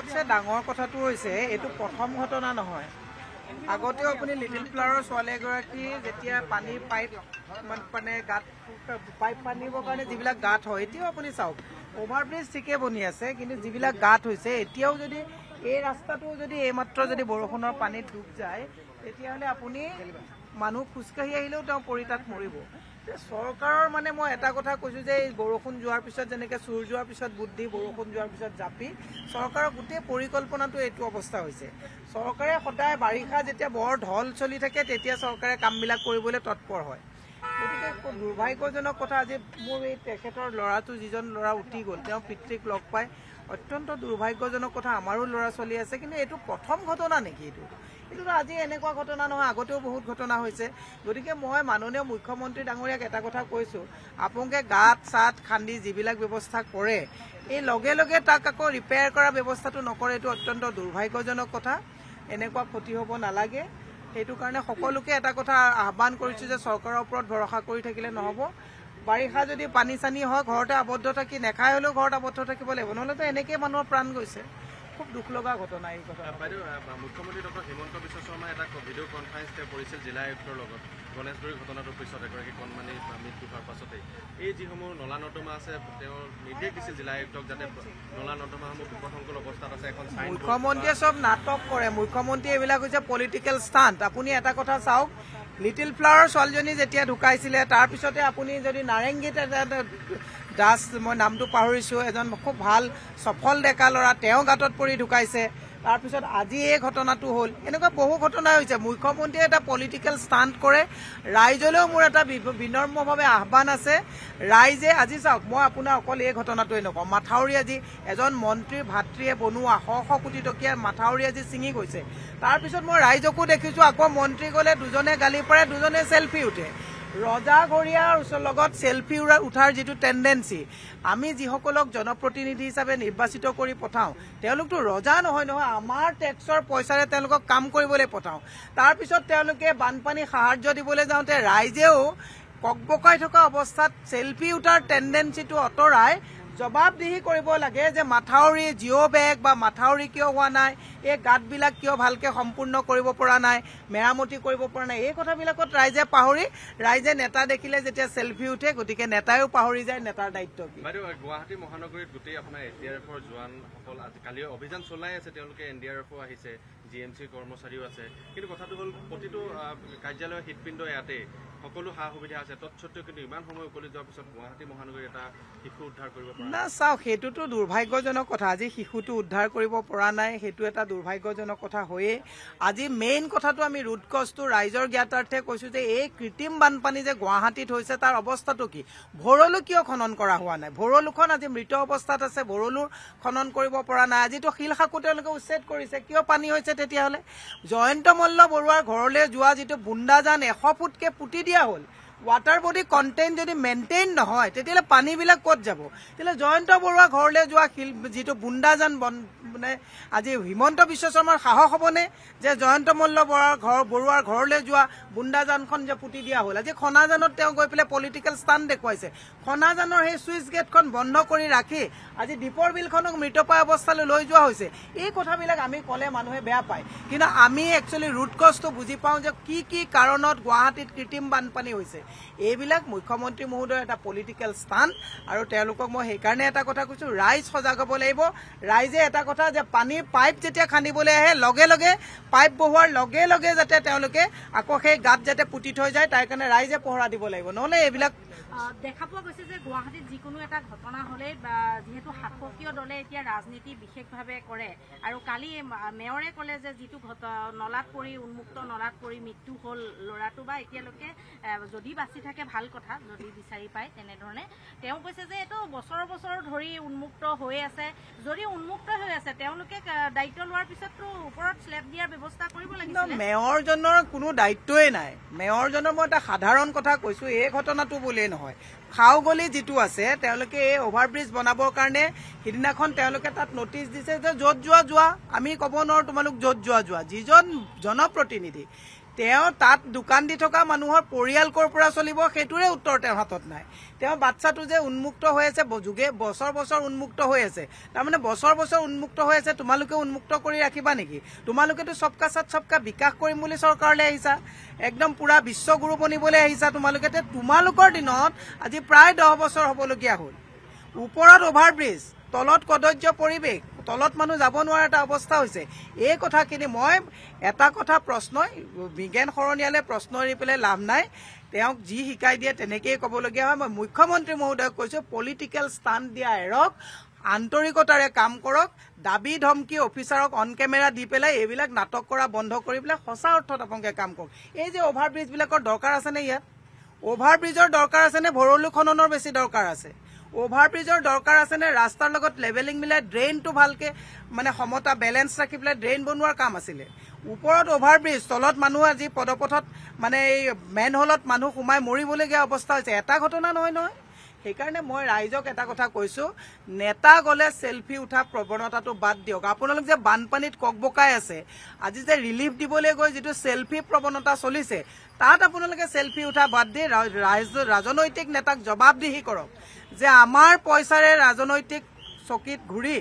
সবচেয়ে ডাঙৰ কথাটো হৈছে এইটো প্ৰথম ঘটনা নহয় আগতেও আপুনি লিটিল প্লাৰৰ ছোৱালী এগৰাকী যেতিয়া পানীৰ পাইপ মানে গাঁত পাইপ পানীবৰ কাৰণে যিবিলাক গাঁত হয় এতিয়াও আপুনি চাওক অভাৰব্ৰিজ ঠিকে বনি আছে কিন্তু যিবিলাক গাঁত হৈছে এতিয়াও যদি এই ৰাস্তাটো যদি এইমাত্ৰ যদি বৰষুণৰ পানীত ডুব যায় তেতিয়াহ'লে আপুনি মানুহ খোজকাঢ়ি আহিলেও তেওঁ পৰি তাত মৰিব চৰকাৰৰ মানে মই এটা কথা কৈছোঁ যে এই বৰষুণ যোৱাৰ পিছত যেনেকৈ চুৰ যোৱাৰ পিছত বুদ্ধি বৰষুণ যোৱাৰ পিছত জাপি চৰকাৰৰ গোটেই পৰিকল্পনাটো এইটো অৱস্থা হৈছে চৰকাৰে সদায় বাৰিষা যেতিয়া বৰ ঢল চলি থাকে তেতিয়া চৰকাৰে কামবিলাক কৰিবলৈ তৎপৰ হয় গতিকে দুৰ্ভাগ্যজনক কথা আজি মোৰ এই তেখেতৰ ল'ৰাটো যিজন ল'ৰা উঠি গ'ল তেওঁ পিতৃক লগ পায় অত্যন্ত দুৰ্ভাগ্যজনক কথা আমাৰো ল'ৰা ছোৱালী আছে কিন্তু এইটো প্ৰথম ঘটনা নেকি এইটো কিন্তু আজি এনেকুৱা ঘটনা নহয় আগতেও বহুত ঘটনা হৈছে গতিকে মই মাননীয় মুখ্যমন্ত্ৰী ডাঙৰীয়াক এটা কথা কৈছোঁ আপোনালোকে গাঁত চাত খান্দি যিবিলাক ব্যৱস্থা কৰে এই লগে লগে তাক আকৌ ৰিপেয়াৰ কৰাৰ ব্যৱস্থাটো নকৰে এইটো অত্যন্ত দুৰ্ভাগ্যজনক কথা এনেকুৱা ক্ষতি হ'ব নালাগে সেইটো কাৰণে সকলোকে এটা কথা আহ্বান কৰিছোঁ যে চৰকাৰৰ ওপৰত ভৰসা কৰি থাকিলে নহ'ব বাৰিষা যদি পানী চানী হয় ঘৰতে আবদ্ধ থাকি নেখাই হ'লেও ঘৰত আবদ্ধ থাকিব লাগিব নহ'লেতো এনেকেই মানুহৰ প্ৰাণ গৈছে খুব দুখ লগা ঘটনা এই কথা বাইদেউ মুখ্যমন্ত্ৰী ডক্টৰ হিমন্ত বিশ্ব শৰ্মা এটা ভিডিও কনফাৰেন্স জিলা আয়ুক্তৰ লগত গণেশগুৰি ঘটনাটোৰ পিছত এগাৰী কণমানিৰ মৃত্যু হোৱাৰ পাছতে এই যুমূৰ নলা নৰ্দমা আছে নিৰ্দেশ দিছিল জিলা আয়ুক্তক যাতে নলা নৰ্দমা বিপদসংকুল অৱস্থাত আছে এখন মুখ্যমন্ত্ৰী সব নাটক কৰে মুখ্যমন্ত্ৰী এইবিল পলিটিক্যাল স্থান আপুনি এটা কথা চাওক লিটিল ফ্লাৱাৰ ছোৱালীজনী যেতিয়া ঢুকাইছিলে তাৰপিছতে আপুনি যদি নাৰেংগীত এটা দাস মই নামটো পাহৰিছোঁ এজন খুব ভাল সফল ডেকা ল'ৰা তেওঁ গাঁতত পৰি ঢুকাইছে তাৰপিছত আজি এই ঘটনাটো হ'ল এনেকুৱা বহু ঘটনা হৈছে মুখ্যমন্ত্ৰীয়ে এটা পলিটিকেল ষ্টাণ্ট কৰে ৰাইজলৈও মোৰ এটা বিনম্ৰভাৱে আহ্বান আছে ৰাইজে আজি চাওক মই আপোনাৰ অকল এই ঘটনাটোৱে নকওঁ মাথাউৰি আজি এজন মন্ত্ৰীৰ ভাতৃয়ে বনোৱা শ শ কোটি টকীয়া মাথাউৰি আজি ছিঙি গৈছে তাৰপিছত মই ৰাইজকো দেখিছোঁ আকৌ মন্ত্ৰী গ'লে দুজনে গালি পাৰে দুজনে চেল্ফি উঠে ৰজা ঘৰীয়াৰ লগত চেলফি উঠাৰ যিটো টেণ্ডেঞ্চি আমি যিসকলক জনপ্ৰতিনিধি হিচাপে নিৰ্বাচিত কৰি পঠাওঁ তেওঁলোকতো ৰজা নহয় নহয় আমাৰ টেক্সৰ পইচাৰে তেওঁলোকক কাম কৰিবলৈ পঠাওঁ তাৰপিছত তেওঁলোকে বানপানী সাহাৰ্য দিবলৈ যাওঁতে ৰাইজেও কক বকাই থকা অৱস্থাত চেলফি উঠাৰ টেণ্ডেঞ্চিটো আঁতৰাই জবাবদিহি কৰিব লাগে যে মাথাউৰি জিঅ' বেগ বা মাথাউৰি কিয় হোৱা নাই এই গাঁতবিলাক কিয় ভালকৈ সম্পূৰ্ণ কৰিব পৰা নাই মেৰামতি কৰিব পৰা নাই এই কথাবিলাকত ৰাইজে পাহৰি ৰাইজে নেতা দেখিলে যেতিয়া চেলফি উঠে গতিকে নেতায়ো পাহৰি যায় নেতাৰ দায়িত্ব কি বাইদেউ গুৱাহাটী মহানগৰীত গোটেই আপোনাৰ এন ডি আৰ এফৰ জোৱানসকল কালি অভিযান চলাই আছে তেওঁলোকে N D R G M কৰ্মচাৰীও আছে কিন্তু কথাটো হ'ল প্ৰতিটো কাৰ্যালয় হৃদপিণ্ড ইয়াতেই সকলো সা সুবিধা আছে তৎসত্ত্বেও কিন্তু ইমান সময় উকলি যোৱাৰ পিছত গুৱাহাটী মহানগৰীত এটা শিশু উদ্ধাৰ কৰিব না চাওক সেইটোতো দুৰ্ভাগ্যজনক কথা আজি শিশুটো উদ্ধাৰ কৰিব পৰা নাই সেইটো এটা দুৰ্ভাগ্যজনক কথা হয়েই আজি মেইন কথাটো আমি ৰোডকচটো ৰাইজৰ জ্ঞাতাৰ্থে কৈছো যে এই কৃত্ৰিম বানপানী যে গুৱাহাটীত হৈছে তাৰ অৱস্থাটো কি ভৰলু কিয় খনন কৰা হোৱা নাই ভৰলুখন আজি মৃত অৱস্থাত আছে ভৰলু খনন কৰিব পৰা নাই আজিতো শিলশাকো তেওঁলোকে উচ্ছেদ কৰিছে কিয় পানী হৈছে তেতিয়াহ'লে জয়ন্ত মল্ল বৰুৱাৰ ঘৰলৈ যোৱা যিটো বুন্দাজান এশ ফুটকে পুতি দিয়া হ'ল ৱাটাৰ বডি কণ্টেণ্ট যদি মেইনটেইন নহয় তেতিয়াহ'লে পানীবিলাক ক'ত যাব তেতিয়াহ'লে জয়ন্ত বৰুৱা ঘৰলৈ যোৱা শিল যিটো বুন্দাজান বন মানে আজি হিমন্ত বিশ্ব শৰ্মাৰ সাহস হ'বনে যে জয়ন্ত মল্ল বৰাৰ ঘৰ বৰুৱাৰ ঘৰলৈ যোৱা বুন্দাজানখন যে পুতি দিয়া হ'ল আজি খনাজানত তেওঁ গৈ পেলাই পলিটিকেল ষ্টান দেখুৱাইছে খনাজানৰ সেই ছুইচ গেটখন বন্ধ কৰি ৰাখি আজি দীপৰ বিলখনক মৃতপ্ৰায় অৱস্থালৈ লৈ যোৱা হৈছে এই কথাবিলাক আমি ক'লে মানুহে বেয়া পায় কিন্তু আমি একচুৱেলি ৰুটকজটো বুজি পাওঁ যে কি কি কাৰণত গুৱাহাটীত কৃত্ৰিম বানপানী হৈছে এইবিলাক মুখ্যমন্ত্ৰী মহোদয়েৰ একটা পলিটিক্যাল স্থান তেওঁলোকক মই সেইকাৰণে এটা কথা কৈছো ৰাইজ সজাগ হব লাগিব ৰাইজে এটা কথা যে পানিৰ পাইপ যেতিয়া খান্দিবলে আহে লগে লগে পাইপ বহুৱাৰ লগে লগে যাতে তেওঁলোকে আকৌ সেই গাত যাতে পুতি থৈ যায় তাৰ কাৰণে ৰাইজে পহৰা দিব লাগিব নহলে এইবিলাক দেখা পোৱা গৈছে যে গুৱাহাটীত যিকোনো এটা ঘটনা হলে যিহেতু শাসকীয় দলে এতিয়া ৰাজনীতি বিশেষভাৱে কৰে আৰু কালি মেয়ৰে ক'লে যে যিটো ঘট নলাত পৰি উন্মুক্ত নলাত পৰি মৃত্যু হ'ল ল'ৰাটো বা এতিয়ালৈকে যদি বাচি থাকে ভাল কথা যদি বিচাৰি পায় তেনেধৰণে তেওঁ কৈছে যে এইটো বছৰ বছৰ ধৰি উন্মুক্ত হৈ আছে যদি উন্মুক্ত হৈ আছে তেওঁলোকে দায়িত্ব লোৱাৰ পিছততো ওপৰত শ্লেপ দিয়াৰ ব্যৱস্থা কৰিব লাগিব মেয়ৰজনৰ কোনো দায়িত্বই নাই মেয়ৰজনৰ মই এটা সাধাৰণ কথা কৈছোঁ এই ঘটনাটো বুলিয়েই নহয় হয় খাওগলি যিটো আছে তেওঁলোকে এই অভাৰব্ৰিজ বনাবৰ কাৰণে সিদিনাখন তেওঁলোকে তাত নটিচ দিছে যে য'ত যোৱা যোৱা আমি ক'ব নোৱাৰোঁ তোমালোক য'ত যোৱা যোৱা যিজন জনপ্ৰতিনিধি তেওঁ তাত দোকান দি থকা মানুহৰ পৰিয়াল ক'ৰ পৰা চলিব সেইটোৰে উত্তৰ তেওঁৰ হাতত নাই তেওঁ বাচ্ছাটো যে উন্মুক্ত হৈ আছে যোগে বছৰ বছৰ উন্মুক্ত হৈ আছে তাৰমানে বছৰ বছৰ উন্মুক্ত হৈ আছে তোমালোকে উন্মুক্ত কৰি ৰাখিবা নেকি তোমালোকেতো চবকা চাত চবকা বিকাশ কৰিম বুলি চৰকাৰলৈ আহিছা একদম পূৰা বিশ্বগুৰু বনিবলৈ আহিছা তোমালোকে তোমালোকৰ দিনত আজি প্ৰায় দহ বছৰ হ'বলগীয়া হ'ল ওপৰত অভাৰব্ৰিজ তলত কদৰ্য পৰিৱেশ তলত মানুহ যাব নোৱাৰা এটা অৱস্থা হৈছে এই কথাখিনি মই এটা কথা প্ৰশ্নই বিজ্ঞান শৰণীয়ালে প্ৰশ্ন এৰি পেলাই লাভ নাই তেওঁক যি শিকাই দিয়ে তেনেকেই ক'বলগীয়া হয় মই মুখ্যমন্ত্ৰী মহোদয়ক কৈছোঁ পলিটিকেল স্থান দিয়া এৰক আন্তৰিকতাৰে কাম কৰক দাবী ধমকি অফিচাৰক অন কেমেৰা দি পেলাই এইবিলাক নাটক কৰা বন্ধ কৰি পেলাই সঁচা অৰ্থত আপোনালোকে কাম কৰক এই যে অভাৰব্ৰিজবিলাকৰ দৰকাৰ আছেনে ইয়াত অভাৰব্ৰিজৰ দৰকাৰ আছেনে ভৰলু খননৰ বেছি দৰকাৰ আছে অভাৰব্ৰিজৰ দৰকাৰ আছেনে ৰাস্তাৰ লগত লেবেলিং মিলাই ড্ৰেইনটো ভালকে মানে সমতা বেলেঞ্চ ৰাখি পেলাই ড্ৰেইন বনোৱাৰ কাম আছিলে ওপৰত অভাৰব্ৰিজ তলত মানুহ আজি পদপথত মানে এই মেন হলত মানুহ সোমাই মৰিবলগীয়া অৱস্থা হৈছে এটা ঘটনা নহয় নহয় সেইকাৰণে মই ৰাইজক এটা কথা কৈছো নেতা গলে চেলফি উঠা প্ৰৱণতাটো বাদ দিয়ক আপোনালোক যে বানপানীত কক বকাই আছে আজি যে ৰিলিফ দিবলৈ গৈ যিটো চেলফি প্ৰৱণতা চলিছে তাত আপোনালোকে চেলফি উঠা বাদ দি ৰাজনৈতিক নেতাক জবাবদিহি কৰক যে আমাৰ পইচাৰে ৰাজনৈতিক চকীত ঘূৰি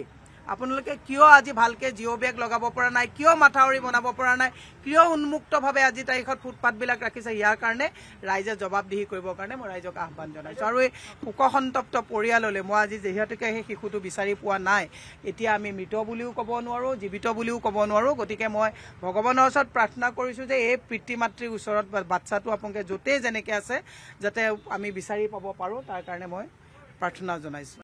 আপোনালোকে কিয় আজি ভালকে জিঅ' বেগ লগাব পৰা নাই কিয় মাথাউৰি বনাব পৰা নাই কিয় উন্মুক্তভাৱে আজি তাৰিখত ফুটপাথবিলাক ৰাখিছে ইয়াৰ কাৰণে ৰাইজে জবাবদিহি কৰিবৰ কাৰণে মই ৰাইজক আহ্বান জনাইছোঁ আৰু এই শোকসন্তপ্ত পৰিয়াললৈ মই আজি যিহেতুকে সেই শিশুটো বিচাৰি পোৱা নাই এতিয়া আমি মৃত বুলিও ক'ব নোৱাৰোঁ জীৱিত বুলিও ক'ব নোৱাৰোঁ গতিকে মই ভগৱানৰ ওচৰত প্ৰাৰ্থনা কৰিছোঁ যে এই পিতৃ মাতৃৰ ওচৰত বাচ্ছাটো আপোনালোকে য'তেই যেনেকৈ আছে যাতে আমি বিচাৰি পাব পাৰোঁ তাৰ কাৰণে মই প্ৰাৰ্থনা জনাইছোঁ